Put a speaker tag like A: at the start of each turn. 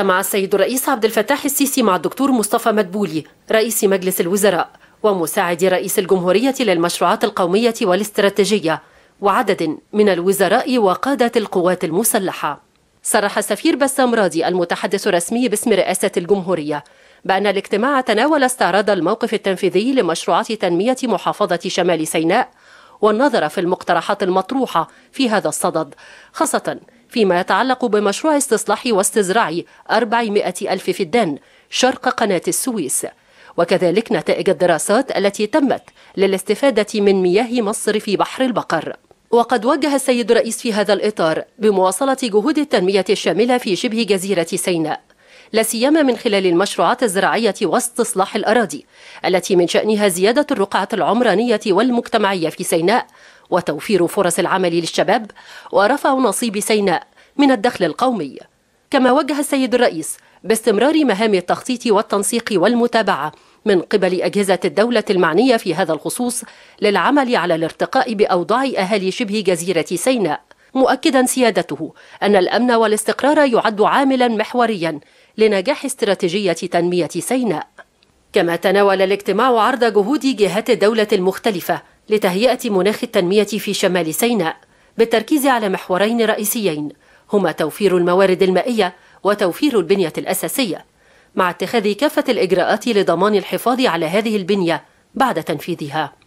A: اجتمع السيد الرئيس عبد الفتاح السيسي مع الدكتور مصطفى مدبولي رئيس مجلس الوزراء ومساعد رئيس الجمهورية للمشروعات القومية والاستراتيجية وعدد من الوزراء وقادة القوات المسلحة صرح السفير بسام راضي المتحدث الرسمي باسم رئاسة الجمهورية بأن الاجتماع تناول استعراض الموقف التنفيذي لمشروعات تنمية محافظة شمال سيناء والنظر في المقترحات المطروحة في هذا الصدد خاصة فيما يتعلق بمشروع استصلاح واستزراع 400 ألف فدان شرق قناة السويس وكذلك نتائج الدراسات التي تمت للاستفادة من مياه مصر في بحر البقر وقد وجه السيد الرئيس في هذا الإطار بمواصلة جهود التنمية الشاملة في شبه جزيرة سيناء لا سيما من خلال المشروعات الزراعية واستصلاح الأراضي التي من شأنها زيادة الرقعة العمرانية والمجتمعية في سيناء وتوفير فرص العمل للشباب ورفع نصيب سيناء من الدخل القومي كما وجه السيد الرئيس باستمرار مهام التخطيط والتنسيق والمتابعه من قبل اجهزه الدوله المعنيه في هذا الخصوص للعمل على الارتقاء باوضاع اهالي شبه جزيره سيناء مؤكدا سيادته ان الامن والاستقرار يعد عاملا محوريا لنجاح استراتيجيه تنميه سيناء كما تناول الاجتماع عرض جهود جهات الدوله المختلفه لتهيئة مناخ التنمية في شمال سيناء بالتركيز على محورين رئيسيين هما توفير الموارد المائية وتوفير البنية الأساسية مع اتخاذ كافة الإجراءات لضمان الحفاظ على هذه البنية بعد تنفيذها